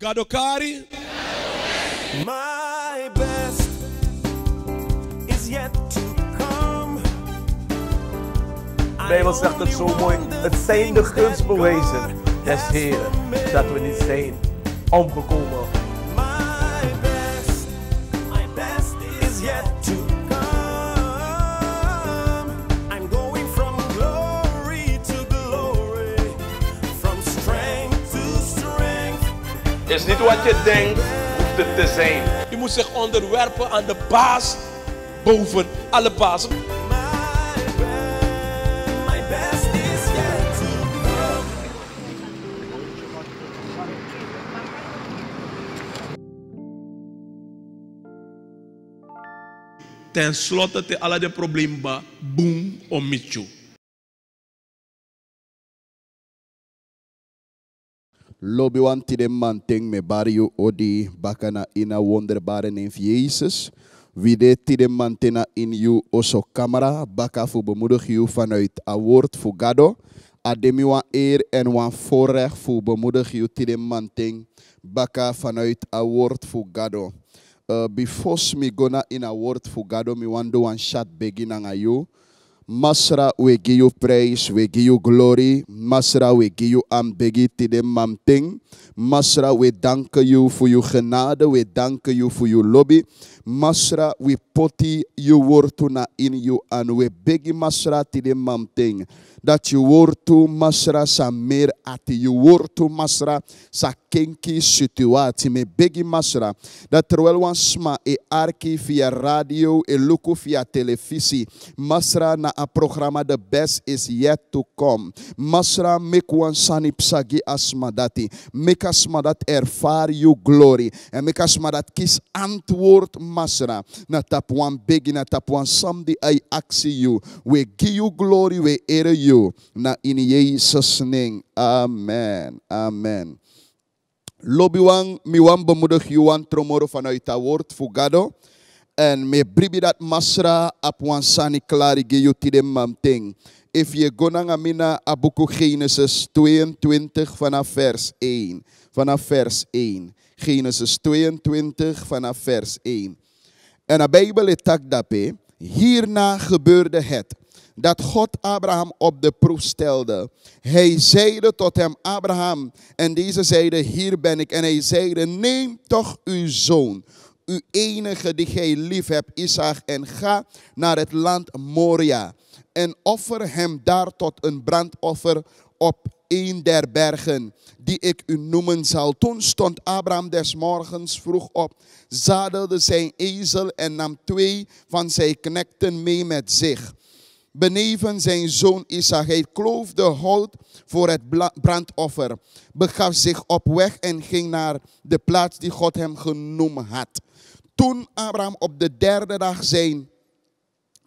Gadokari. My best is yet to come. Bijbel zegt het zo mooi. Het zijn de bewezen. des Heeren dat we niet zijn omgekomen Is niet wat je denkt, hoeft het te zijn. Je moet zich onderwerpen aan de baas boven alle bazen. Ten slotte te de problemen ba om omitju. Lobi wan ti man me barrio odi bakana ina wonderbare neef Jezus. Wie de ti den man in you oso camera baka voor bemoedig you vanuit a word voor gado. Ademi wan eer en wan voorrecht voor bemoedig you ti man baka vanuit a word voor gado. Uh, before me gona in a word voor gado mi do wan shot beginang a you. Masra we give you praise, we give you glory. Masra we give you ambigi the mamting. Masra we thank you for your genade, we thank you for your lobby. Masra we put you wortuna in you and we beg masra the mamting. dat je woord toe masra sa meer ati. Je woord toe masra sa kenki situatie. Me begi masra. Dat terwijl ons sma e arki via radio e luku via televisie. Masra na a programma the best is yet to come. Masra make one sani psagi asma dati. Make asma dat ervaar you glory. En make asma dat kis antwoord masra. Na tap one begi na tap one somebody I ask you. We give you glory, we ere you. you. Na in Jezus' name. Amen. Amen. Lobiwang miwang bemoedig Juan Tromoro vanuit dat woord Fugado. En me bribi dat masra apwansani klari geyu tidem ting. If je gonang amina abuku Genesis 22 vanaf vers 1. Vanaf vers 1. Genesis 22 vanaf vers 1. En de Bijbel het tak dape. Hierna gebeurde het dat God Abraham op de proef stelde. Hij zeide tot hem, Abraham, en deze zeide, hier ben ik. En hij zeide, neem toch uw zoon, uw enige die gij lief hebt, Isaac, en ga naar het land Moria. En offer hem daar tot een brandoffer op een der bergen die ik u noemen zal. Toen stond Abraham des morgens vroeg op, zadelde zijn ezel en nam twee van zijn knechten mee met zich beneven zijn zoon Isaac. Hij kloofde hout voor het brandoffer, begaf zich op weg en ging naar de plaats die God hem genoemd had. Toen Abraham op de derde dag zijn,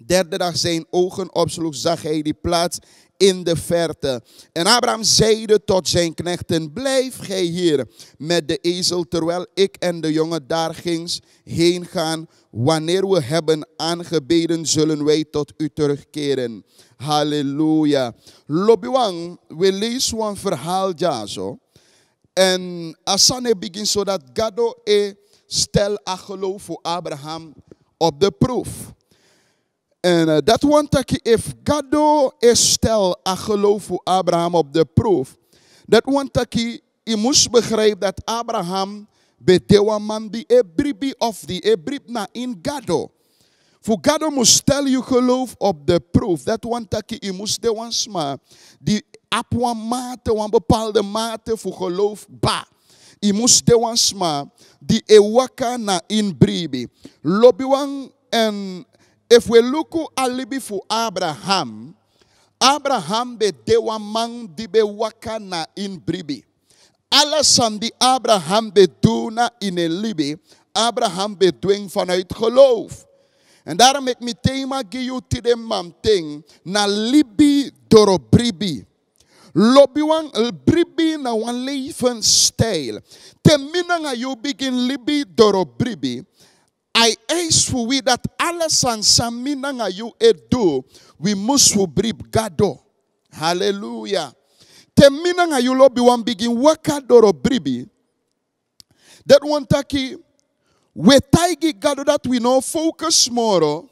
derde dag zijn ogen opsloeg, zag hij die plaats in de verte. En Abraham zeide tot zijn knechten, blijf gij hier met de ezel, terwijl ik en de jongen daar gings heen gaan. Wanneer we hebben aangebeden, zullen wij tot u terugkeren. Halleluja. Lobiwang, we lezen een verhaal, Jaso. zo. En Asane begint zodat Gado e stel a geloof voor Abraham op de proef. En uh, dat want dat je if Gado is stel a ah, geloof voor Abraham op de proef. Dat want dat je, je moest begrijpen dat Abraham bedewa man die ebribi of die ebrib na in Gado. Voor Gado moest stel je geloof op de proef. Dat want dat je, je moest de once maar die op een mate, een bepaalde mate voor geloof ba. Je moest de once maar die ewaka na in bribi. Lobiwang en If we look Libi for Abraham. Abraham be dewa man dibe waka na in bribi. Alessandi Abraham be duna in a libi. Abraham be doing vanuit geloof. En daarom het mijn thema giyutide manteng na libi dorobribi. Lobiwan eh, bribi na wan levensstijl. Temina nga you begin libi dorobribi. I eis for wie that alles aan saminanga you edo, we must brib gado. Hallelujah. Teminanga you lobby one begin wakadoro bribi. That one taki, we taigi gado that we know focus moro,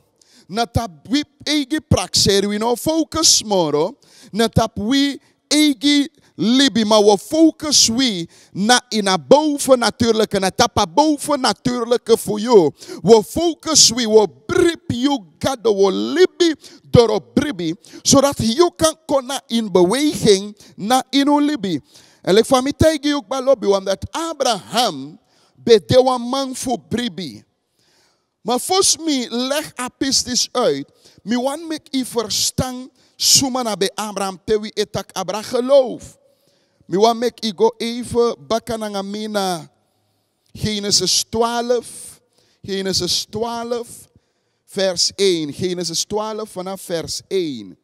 natap we egi praxer, we know focus moro, natap we egi libi, maar we focus we na, in a bovennatuurlijke, na tapa bovennatuurlijke voor jou. We focus we, we brip you God, we libi door op bribi, zodat je kan komen in beweging na in libi. En ik van mij tegen ook bij lobby, dat Abraham een man voor bribi. Maar volgens mij leg apistisch uit, mi wan mek i verstaan, Sumana be Abraham, tewi etak Abraham geloof. Mi wa mek even bakanangamina. Genesis 12. Genesis 12, vers 1. Genesis 12 vanaf vers 1.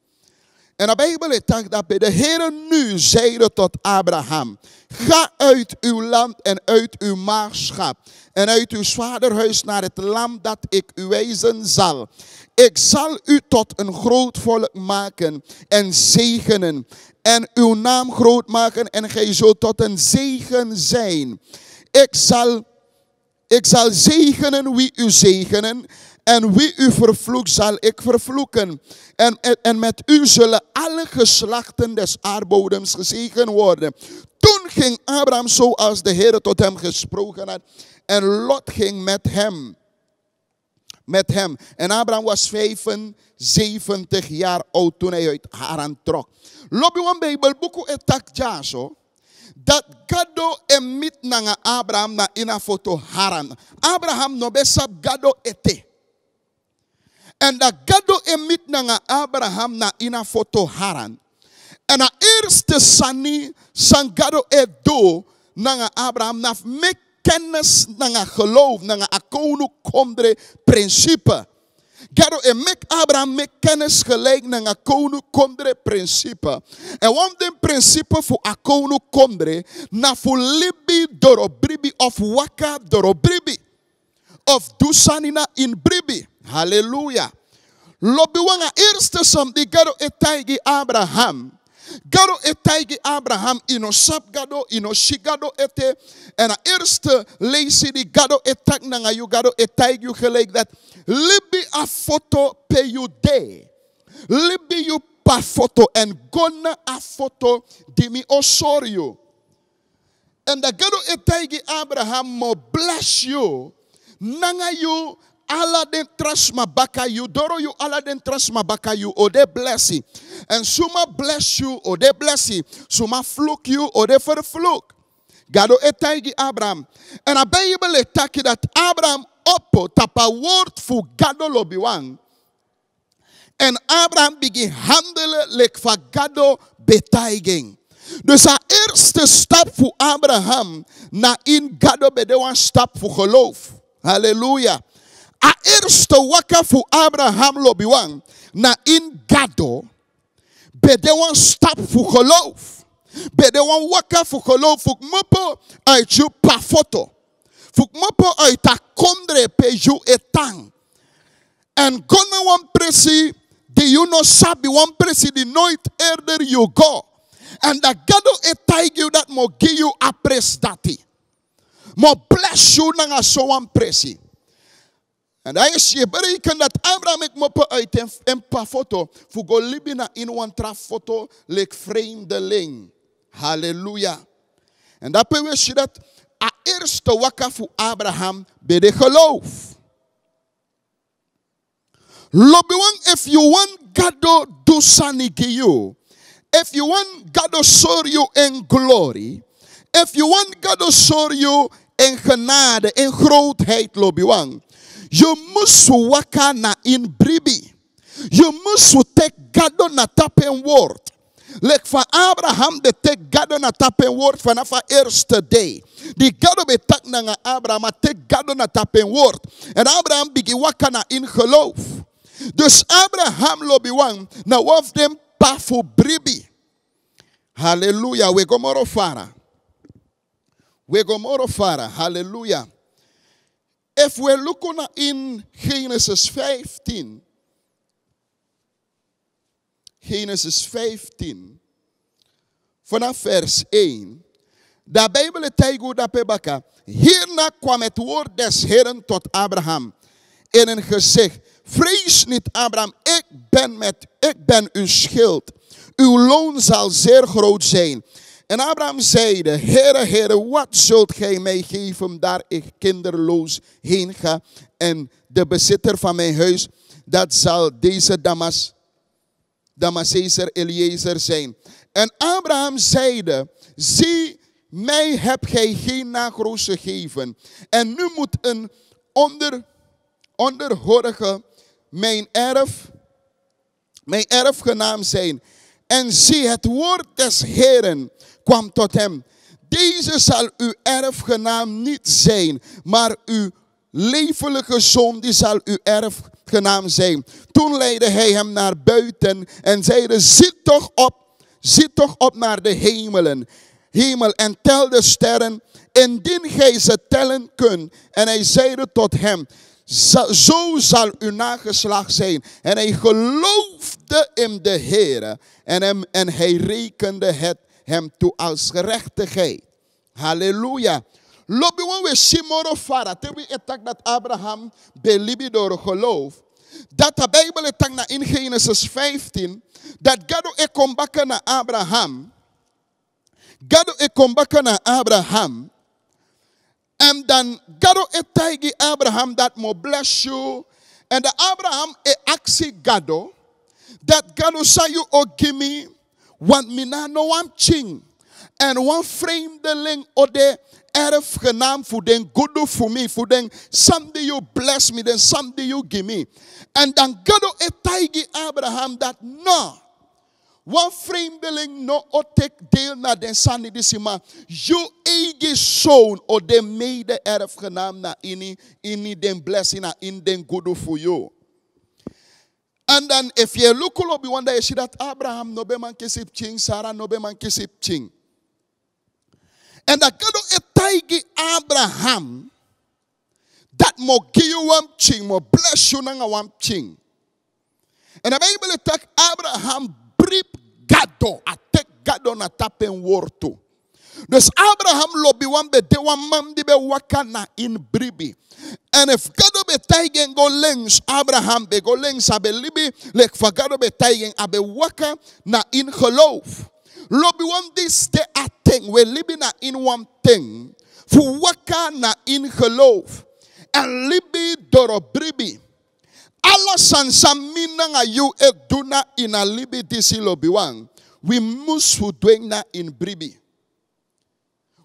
En de Bijbel zegt dat bij de Heer nu zeide tot Abraham: Ga uit uw land en uit uw maagschap en uit uw vaderhuis naar het land dat ik u wijzen zal. Ik zal u tot een groot volk maken en zegenen en uw naam groot maken en gij zult tot een zegen zijn. Ik zal, ik zal zegenen wie u zegenen en wie u vervloekt, zal ik vervloeken. En, en, met u zullen alle geslachten des aardbodems gezegend worden. Toen ging Abraham zoals de Heer tot hem gesproken had. En Lot ging met hem. Met hem. En Abraham was 75 jaar oud toen hij uit Haran trok. Lobby one Bijbel, boek etak jaso. Dat gado emit naar Abraham na ina Haran. Abraham no besap gado ete. En dat gado emit nanga Abraham na ina foto haran. En na eerste sani sangado e do na Abraham na mek kennis na geloof nanga akonu kondre principe. Gado en mek Abraham mek kennis gelijk een konu kondre principe. En want den principe voor akonu kondre na voor libi bribi of waka dorobribi. of Dusanina in Bribi. Hallelujah. Lobiwanga irstesam di gado etaigi Abraham. Gado etaigi Abraham inosap gado inoshigado ete en a lazy di die gado etak nanga you gado etaig you like that. libi a photo pe you day. Libi you pa foto en gonna a di mi osorio. And the gado etaigi Abraham mo bless you nanga you ala den trasma baka you doro you ala den trasma baka you o oh, de bless you and suma bless you o oh, de bless you suma fluke you o oh, de for fluke gado etaigi abraham and abe taki that abraham oppo tapa word for gado lobiwang and abraham begin handle like for gado betaigen Dus haar eerste stap voor Abraham, na in gado bede was stap voor geloof. Haleluya. waka fu Abraham lobiwan na in gado bedewan stop fu kolov bedewan waka fu kolov fu mopo aichu pafoto Fu mopo aita kondre peju etang and gonna one presi the you no sabi one presi the noit erder you go and the gado etai you that mo give you press dati Maar blesjoenen gaan zo aan pressie. En hij is je bereken dat Abraham that moppen uit en een paar foto. Voor Golibina in one like frame the link. Hallelujah. And I dat bewijst je dat a eerste wakka voor Abraham be de geloof. one, if you want God to do you, if you want God to show you in glory, if you want God to show you in genade, in grootheid loop je aan. Je moet na in bribi. Je must take tek gado na tapen woord. Lek van Abraham de tek gado na tapen woord vanaf de eerste day. Die gado betak na Abraham, maar tek gado na tapen woord. En Abraham bigi waka na in geloof. Dus Abraham wan na one them pa bribi. Halleluja, we gomoro farah. We go more varen. Hallelujah. If we look on in Genesis 15, Genesis 15, vanaf vers 1. De Bijbel teigo dat pebaka. Hierna kwam het woord des Heren tot Abraham in een gezicht. Vrees niet, Abraham, ik ben, met, ik ben uw schild. Uw loon zal zeer groot zijn. En Abraham zeide, Heere, Heere, wat zult gij mij geven daar ik kinderloos heen ga? En de bezitter van mijn huis, dat zal deze Damas, Damasezer Eliezer zijn. En Abraham zeide, zie, mij heb gij geen nagroos gegeven. En nu moet een onder, onderhorige mijn erf, mijn erfgenaam zijn. En zie, het woord des Heeren kwam tot hem. Deze zal uw erfgenaam niet zijn, maar uw levelijke zoon die zal uw erfgenaam zijn. Toen leidde hij hem naar buiten en zeide, zit toch op, zit toch op naar de hemelen. Hemel en tel de sterren, indien gij ze tellen kunt. En hij zeide tot hem, zo zal uw nageslag zijn. En hij geloofde in de Heer en, en hij rekende het hem toe als gerechtigheid. Halleluja. Lobiwan we shimoro fara. Terwijl we attack dat Abraham belibi door geloof. Dat de Bijbel het na in Genesis 15. Dat God e kombaka na Abraham. Gado e kombaka na Abraham. En dan God e taigi Abraham dat mo bless you. En de Abraham e actie gado. Dat gado you o oh, gimme. Want mina no wam ching. En wan vreemdeling o de erf genaamd voor den goede for me, for den someday you bless me, then someday you give me. and then Godo etaigi Abraham that no. the link no o tek deel na den man You shown or o made the erf genaamd na ini. Ini den blessing na in den goede for you. And then if you look wonder you see that Abraham man kisip ching, Sarah man kisip ching. And a etaigi Abraham that mo you one ching, mo bless you nanga one ching. And able to take Abraham brip gado, attack gado na tapen worto. Dus Abraham lobi wan one man di be wakana in bribi. and if God be taking go lengs Abraham be go lengs abe libi. Lek fagado be taking abe waka na in geloof. Lobi one this te a thing. We libi na in one thing. Fu waka na in geloof. and libi doro bribi. Allah sansamina nga you in a libi disi lobi one We must who doing na in bribi.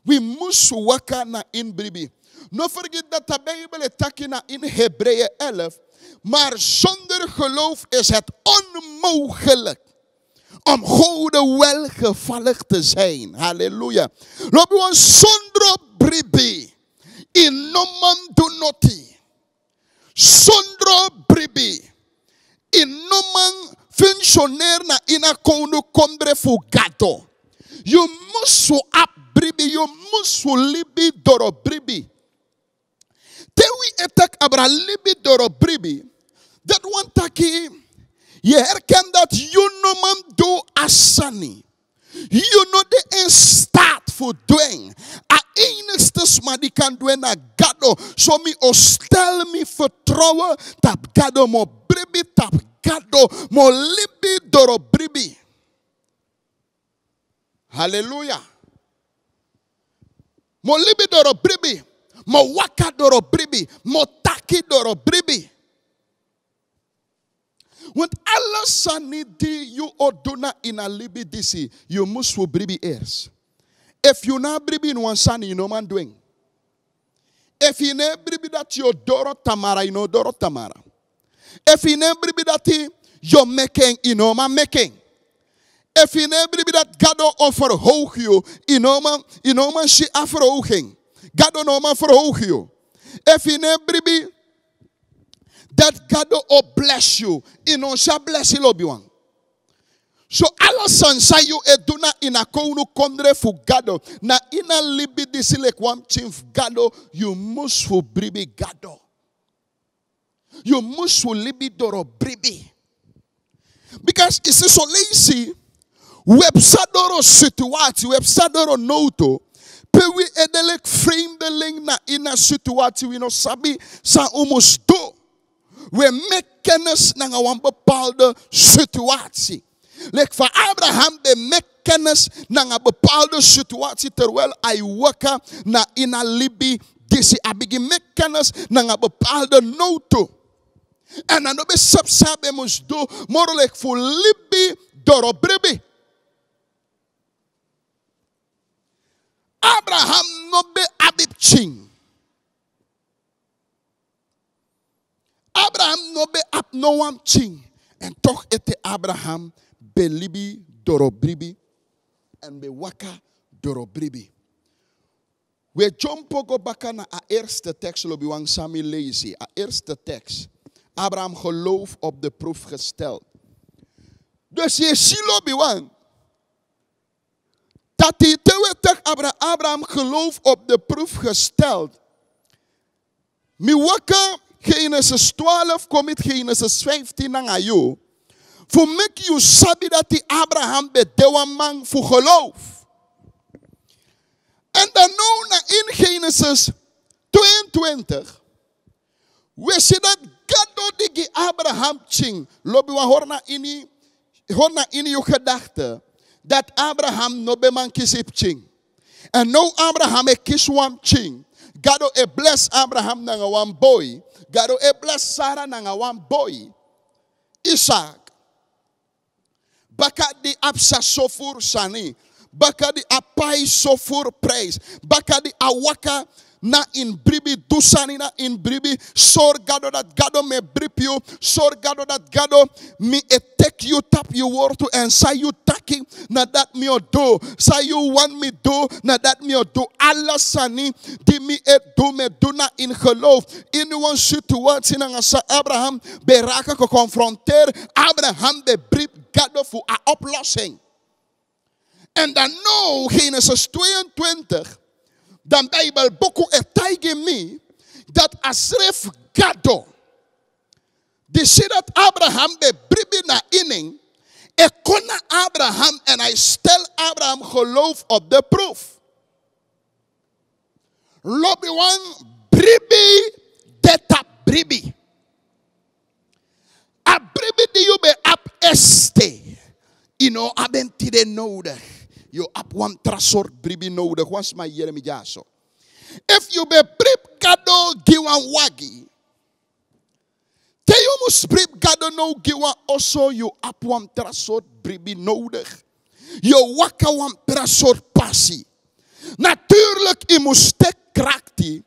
We moesten wakker in inbribi. Nog vergeet dat de Bijbel het in Hebreeën 11. Maar zonder geloof is het onmogelijk om God welgevallig te zijn. Halleluja. Lopen we zonder bribi. In nomen noti. Zonder bribi. In nomen functioneren na een kondo kombre fugato. Je moet zo bribi, yo musu libi doro bribi. Tewi etek abra libi doro bribi. Dat wan taki, je herkent dat Junoman do asani. You know in staat for doing. I enigste this die can doen na gado. Zo mi o me mi vertrouwen tap gado mo bribi tap gado mo libi doro bribi. Hallelujah. Mo libi doro bribi. Mo waka doro bribi. Mo taki doro bribi. Want Allah sanidi you oduna ina libi disi. You must bribi es. If you na bribi in one sani, you know man doing. If you na bribi that you doro tamara, you know doro tamara. If you na bribi that you making, you know man making. If je niet offer dat God of verhoog je, in omen is je verhoging. God omen verhoog je. If je niet bent that God of oh, bless you, in ons bless je one So alles say you eduna ina kounu kondre fu gado. Na ina libi disilek wam chinf gado. You must fu bribi gado. You must fu libi doro bribi. Because it's so lazy. Websadoro situati, websadoro nouto. Pewi edelek vreemdeling na ina situati we no sabi sa omos We make kennis na een bepaalde situatie. like for Abraham the make nanga na een bepaalde situatie terwijl hij waka na ina libi disi. abigi begin make kennis na een bepaalde noto. En dan op een subsabe moest do, morelijk voor libi dorobribi. Abraham no nobe abibchin. Abraham nobe ab noam chin. En toch ete Abraham belibi dorobribi. En bewaka dorobribi. We jumpen ook bakana a erste eerste tekst, die we samen lezen. De eerste tekst. Abraham geloof op de proef gesteld. Dus je ziet dat die hij toch Abraham geloof op de proef gesteld. Miwaka Genesis 12 komt Genesis 15 na jou. Voor mij je sabi dat die Abraham bedewa man voor geloof. En dan nu na in Genesis 22 We je dat God die Abraham ching. Lobby wa na in in je gedachten. that Abraham no be man kisip ching. And no Abraham e kiswam ching. Gado e bless Abraham nanga one boy. Gado e bless Sarah nanga one boy. Isaac. Baka di apsa sofur sani. Baka di apai sofur praise. Baka di awaka na in na in inbribi sor gado dat gado me brip you sor gado dat gado me etek you tap you to and say you taki na dat me do say you want me do na dat me do sani di me et do me do na in geloof in uw situatie na sa Abraham beraka ko geconfronteerd Abraham de brip gado fu a oplossing And dan nou Genesis 22 Dan Bijbel, boeken er tegen mij dat Asref Gado, De zei dat Abraham be bribi naar inning, ik Abraham en hij stel Abraham geloof op de proef. Lobby one, bribi, deta bribi. A bribi die je bij ab este. You know, nodig. yo ap wan trasor bribi nodig was my Jeremy Jaso. If you be prip kado giwan wagi, te you must prip kado no giwan also you ap wan trasor bribi nodig. Yo waka trasor passie. Natuurlijk je moet stek krakti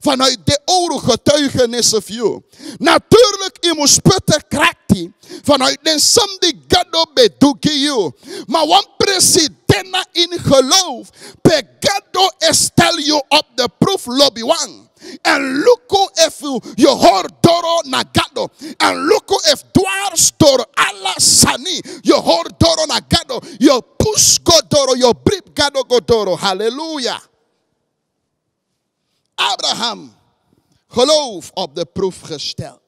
vanuit de oren getuigenissen jou. Natuurlijk je moet kraakt krakti vanuit den die gado bedoeki je. Maar wan precies antena in geloof. Pegado estelio op de proof lobby one. En luco if your whole doro nagado. En luco if dwars door alla sani. Your whole doro nagado. Your push godoro. Your brip gado godoro. Hallelujah. Abraham geloof op de proef gesteld.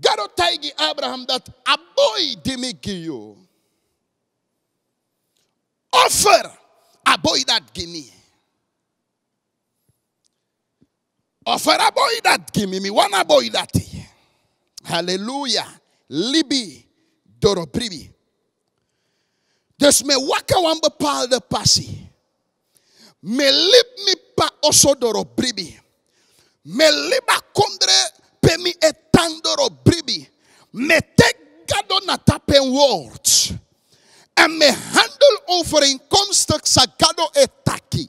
Gado tijgi Abraham dat aboy dimikio. Offer a give me. Offer a boidat Me one boy that. Hallelujah. Libi doropribi. Dus me waka pal bepaalde passi. Me lip pa oso doropribi. Me liba kondre pe mi etandoro bribi. Me tek gado na tapen woord en mijn handel overeenkomstig sagado etaki.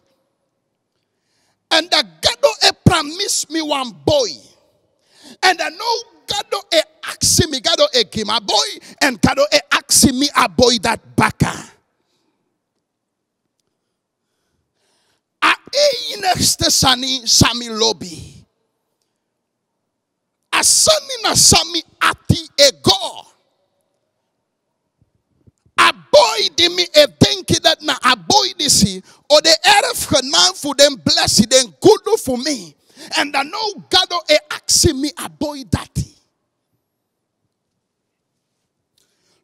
and the gado e promise me one boy. and I no gado e axi me gado e gima boy. and gado e axi me a boy that baka. A e enigste sani sami lobby. A sani na sami ati e gore aboide mi edenke that na aboide or the earth can man för them blessed, and good för me And I know God a axe me aboide dati.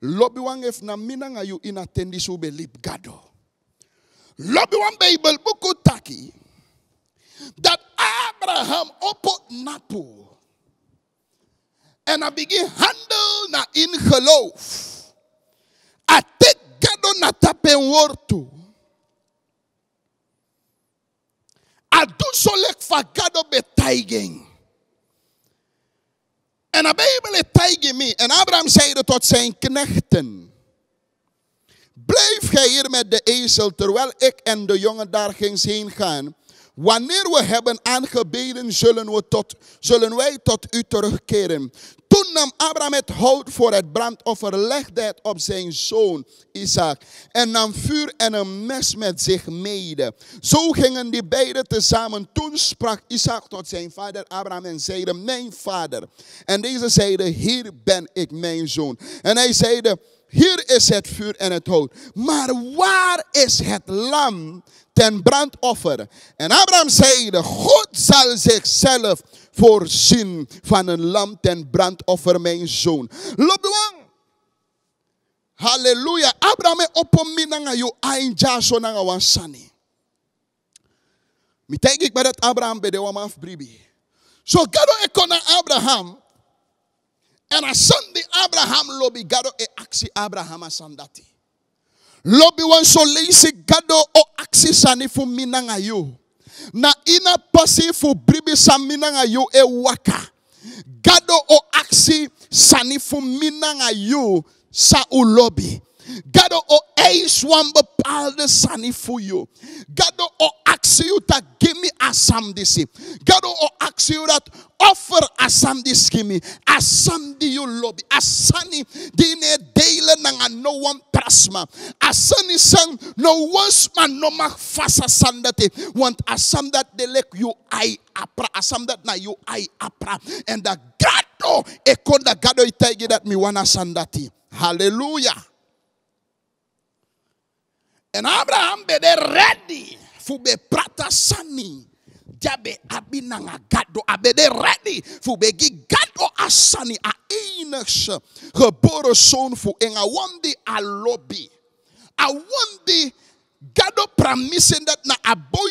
Lobby wang if na minanga you in attendi ube lip gado. Oh. Lobby wang Bible buku taki. That Abraham opot napo. and I begin handle na in geloof. até gado natapem orto. Adunsolek gado betaigen. En de Bijbel tegen me. En Abraham zeide tot zijn knechten. Blijf gij hier met de ezel, terwijl ik en de jongen daar zijn heen gaan. Wanneer we hebben aangebeden, zullen, we tot, zullen wij tot u terugkeren. Toen nam Abraham het hout voor het brandoffer, legde het op zijn zoon Isaac en nam vuur en een mes met zich mede. Zo gingen die beiden tezamen. Toen sprak Isaac tot zijn vader Abraham en zeide, mijn vader. En deze zeide, hier ben ik mijn zoon. En hij zeide, hier is het vuur en het hout. Maar waar is het lam ten brandoffer. En Abraham zeide, God zal zichzelf voorzien van een lam ten brandoffer, mijn zoon. Loop de wang. Halleluja. Abraham opominanga yo ainja so nanga wansani. Mitegi ik badat Abraham bede wamaf bribi. So gado ekona Abraham. En asandi Abraham lobby gado e aksi Abraham asandati. Lobi wan lobiwan solisi gado o axi sani fu minanga yo. Na ina pasi fu bribi sa minanga yo e waka. Gado o axi sani fu minanga yo sa ulobi. Gado o eiswambo palde sani fu yo. Gado o axi that gimme asamdisi. Gado o axi you that offer asandi skimi asandi yulobi asani dine deile nanga no one prasma asani sang no once man no mak fasa sandate want asam that delek you i apra asam that na you i apra and the gato ekonda gado itegi that mi wana sandati hallelujah and Abraham be ready for be prata sani jabe abinanga gado abede ready fubegi gado asani a enigse geboren zoon voor en awandi a lobby. Awandi gado pramisen that na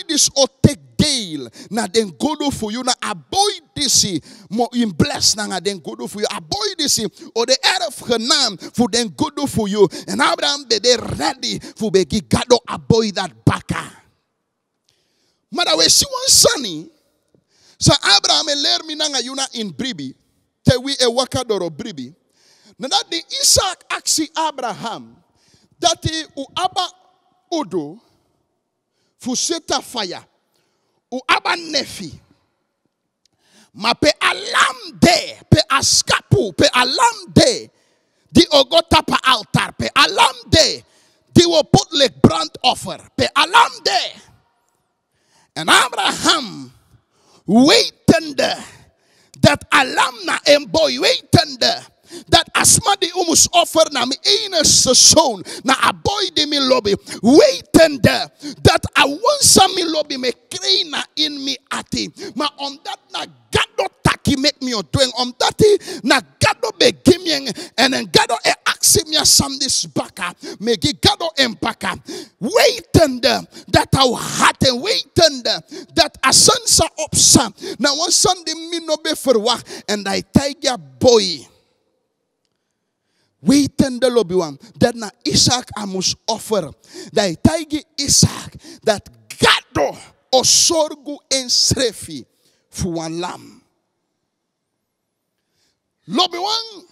this o take deel na den godo fu you na aboidisi mo in bless na na den godo voor you or the air of genaam fu den godo fu you and Abraham bede ready fubegi gado aboid that baka marawesiwan sani sa abraham ler minanga yuna in bribi tewi e waka doro bribi nana di isaac aksi abraham dati u aba odo fuseta faya u aba nefi ma pe alam de pe askapu pe alam de di ogota pa altar pe alam de di wo put brand offer pe alam de and Abraham waitende that alam na hem boy waitende that asma di umus offer offeren naar mijn enige zoon, naar a boy waiting mijn lobby, wetende dat a once lobby me kreeg in me ati, on omdat na gado taki met me doing, omdat na gado begin sandisbaka, megigado empaka, waitende that our heart and waitende that me opsa, na for work, and I take tiger boy. be one that na Isaac must offer, that tiger Isaac, that gado osorgu en srefi, voor lo be one.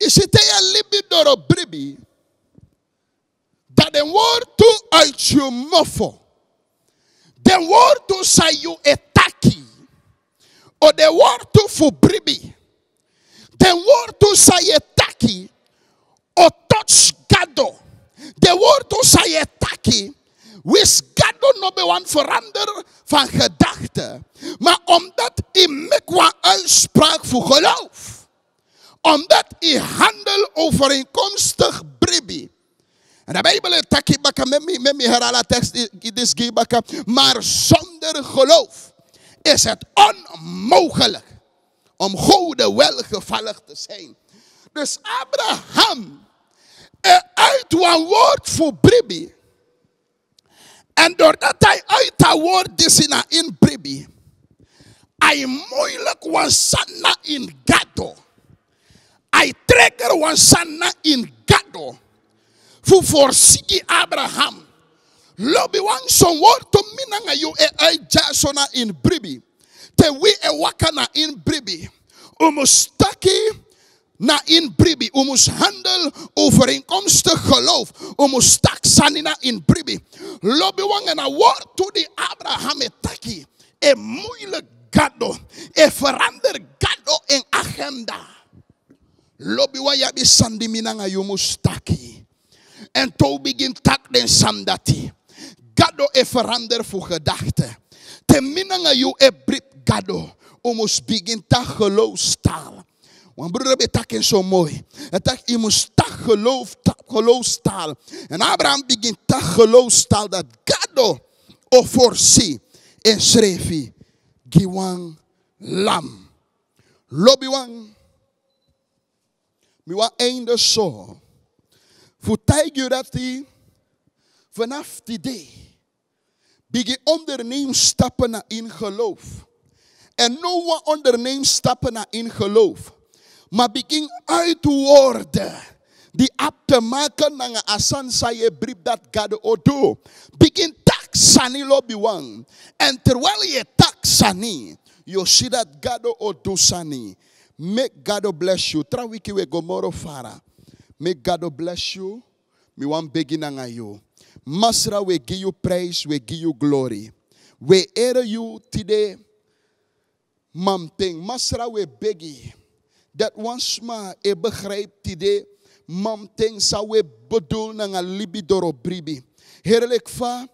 Is citeer libi door op bribi dat een woord toe uit je moffo, de woord toe zei je etaki, of de woord toe voor bribi, de woord toe zei je taki, of touch gado, de woord toe zei je taki, wist gado no be verander van gedachte, maar omdat in mekwa uitspraak voor geloof omdat hij handel overeenkomstig bribi. En de Bijbel takibaka met me herhalen tekst is Maar zonder geloof is het onmogelijk om goede welgevallig te zijn. Dus Abraham, eh, uit een woord voor bribi. En doordat hij uit dat woord is in bribi. Hij moeilijk was in gato. Hij wansan na in gado. Fu Sigi Abraham. Lobi wanson want to minanga yu e ai jasona in bribi. Te we e wakana in bribi. Umustaki na in bribi. Umus handle over overeenkomstig geloof. U sanina in bribi. Lobiwang na woord to the Abraham etaki. E moeilijk gado. E verander gado in agenda. lobiwa yabi sandi minanga staki. En to begin tak den samdati. Gado e verander voor gedachte. Te minanga yo e brip gado. Omus begin tak geloofstaal. Want broeder, be tak zo mooi. En tak, imus tak geloof, tak geloofstaal. En Abraham begin tak geloofstaal dat gado o si En schreef hij, giwang lam. Lobiwang we Mijn einde zo. Vertel je dat hij vanaf die day begin ondernem stappen naar in geloof. En no we onderneemt stappen naar in geloof. Maar begin uit te worden die op te maken naar een asansaye brief dat God odo. Begin tak lobby lobiwang. En terwijl je taksani, je ziet dat God odo sani. May God bless you. Tra we gomoro fara. May God bless you. Me wan beginning a you. Masra, we give you praise, we give you glory. We honor you today, mamping. Masra, we begi that once more, e begrijp today, mamping, sa we bedoel na libidoro dorobribi. Heerlijk vaar,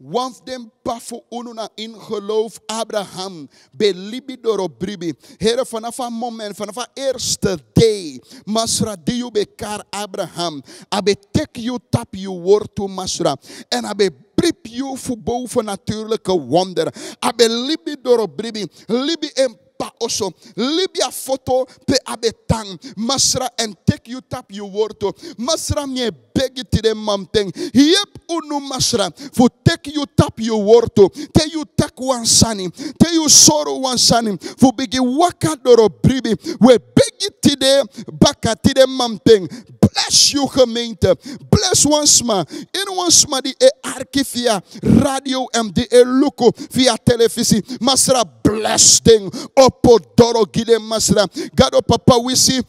once of them bafo ununa in geloof Abraham belibi door op bribi. Heren, vanaf het moment, vanaf het eerste day, masra diu bekar Abraham. Abe tek you tap you word to masra. En abe brip you voor bovennatuurlijke wonder. Abe libi door op Libi en also libya photo pe abetang masra and take you tap you worto masra mie begi tide mamteng yep unu masra for take you tap you worto te you tak one sani te you sorrow one sani for begin waka doro bribi we bakatide mampeng. Bless you gemeente. Bless Wansma. In Wansma die e arki via radio MDE Luko via televisie. Masra blasting ding. Opo doro gide masra. God papa we see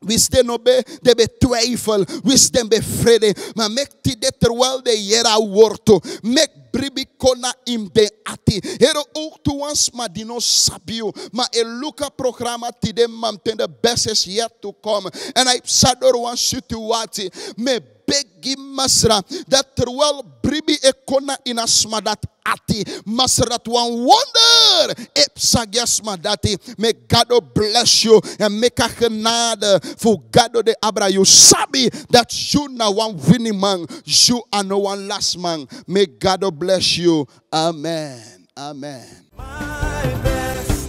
Hvis de nå be, de betviler, hvis de befreder Men mektig det terwijl de gjør avorto. Mek bribikona im de ati. Hero ook toans ma dino sabio. Ma e luka programma ti de mamten de best is yet to come. En hij sador wan situatie. Me begi masra. Dat terwijl bribi ekona in asma dat ati masratuan wonder epsagesma dati may God bless you and make a genade for God de abra you sabi that you na one winning man you are no one last man may God bless you amen amen my best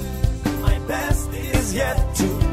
my best is yet to